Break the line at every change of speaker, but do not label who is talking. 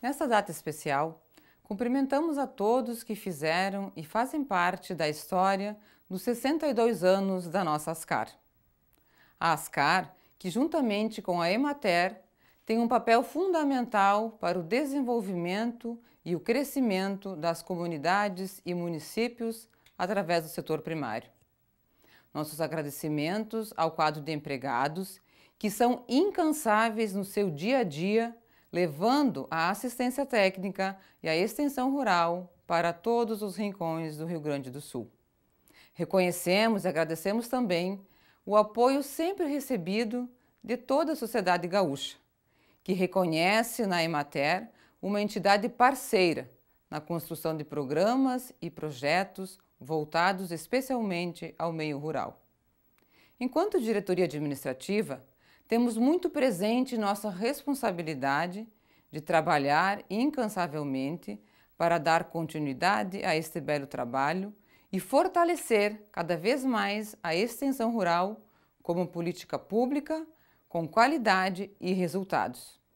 Nesta data especial, cumprimentamos a todos que fizeram e fazem parte da história dos 62 anos da nossa ASCAR. A ASCAR, que juntamente com a Emater, tem um papel fundamental para o desenvolvimento e o crescimento das comunidades e municípios através do setor primário. Nossos agradecimentos ao quadro de empregados, que são incansáveis no seu dia a dia levando a assistência técnica e a extensão rural para todos os rincões do Rio Grande do Sul. Reconhecemos e agradecemos também o apoio sempre recebido de toda a sociedade gaúcha, que reconhece na Emater uma entidade parceira na construção de programas e projetos voltados especialmente ao meio rural. Enquanto diretoria administrativa, temos muito presente nossa responsabilidade de trabalhar incansavelmente para dar continuidade a este belo trabalho e fortalecer cada vez mais a extensão rural como política pública com qualidade e resultados.